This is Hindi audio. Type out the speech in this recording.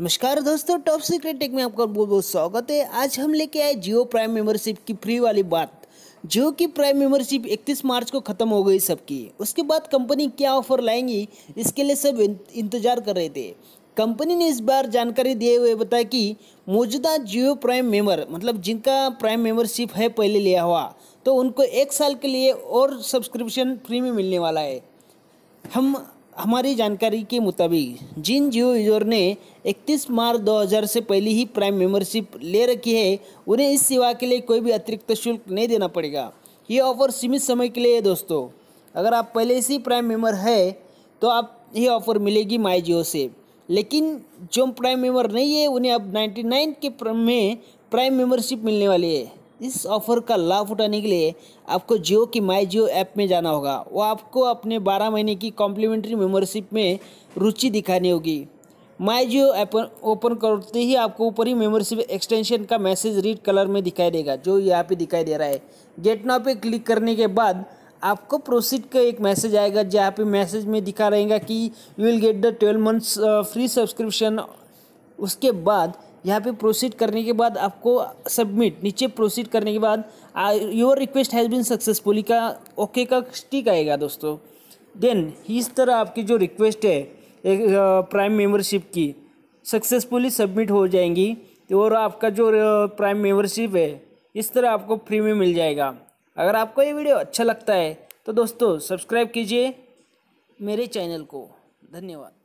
नमस्कार दोस्तों टॉप सीक्रेट टेक में आपका बहुत बहुत स्वागत है आज हम लेके आए जियो प्राइम मेंबरशिप की फ्री वाली बात जियो की प्राइम मेंबरशिप 31 मार्च को ख़त्म हो गई सबकी उसके बाद कंपनी क्या ऑफर लाएंगी इसके लिए सब इंतजार कर रहे थे कंपनी ने इस बार जानकारी दिए हुए बताया कि मौजूदा जियो प्राइम मेंबर मतलब जिनका प्राइम मेंबरशिप है पहले लिया हुआ तो उनको एक साल के लिए और सब्सक्रिप्शन फ्री में मिलने वाला है हम हमारी जानकारी के मुताबिक जिन जियो यूज़र ने 31 मार्च 2000 से पहले ही प्राइम मेंबरशिप ले रखी है उन्हें इस सेवा के लिए कोई भी अतिरिक्त शुल्क नहीं देना पड़ेगा ये ऑफ़र सीमित समय के लिए है दोस्तों अगर आप पहले से ही प्राइम मेंबर है तो आप ये ऑफ़र मिलेगी माई जियो से लेकिन जो प्राइम मेंबर नहीं है उन्हें अब 99 के में प्राइम मेंबरशिप मिलने वाली है इस ऑफ़र का लाभ उठाने के लिए आपको जियो की माई जियो ऐप में जाना होगा वो आपको अपने 12 महीने की कॉम्प्लीमेंट्री मेम्बरशिप में रुचि दिखानी होगी माई जियो ऐप ओपन करते ही आपको ऊपर ही मेम्बरशिप एक्सटेंशन का मैसेज रीड कलर में दिखाई देगा जो यहाँ पे दिखाई दे रहा है गेट नाव पे क्लिक करने के बाद आपको प्रोसीड का एक मैसेज आएगा जहाँ पे मैसेज में दिखा रहेगा कि you will get the twelve months free subscription उसके बाद यहाँ पे प्रोसीड करने के बाद आपको सबमिट नीचे प्रोसीड करने के बाद your request has been successfully का ओके का स्टिक आएगा दोस्तों देन इस तरह आपकी जो रिक्वेस्ट है एक प्राइम मेम्बरशिप की सक्सेसफुली सबमिट हो जाएंगी और आपका जो प्राइम मेम्बरशिप है इस तरह आपको फ्री में मिल जाएगा अगर आपको ये वीडियो अच्छा लगता है तो दोस्तों सब्सक्राइब कीजिए मेरे चैनल को धन्यवाद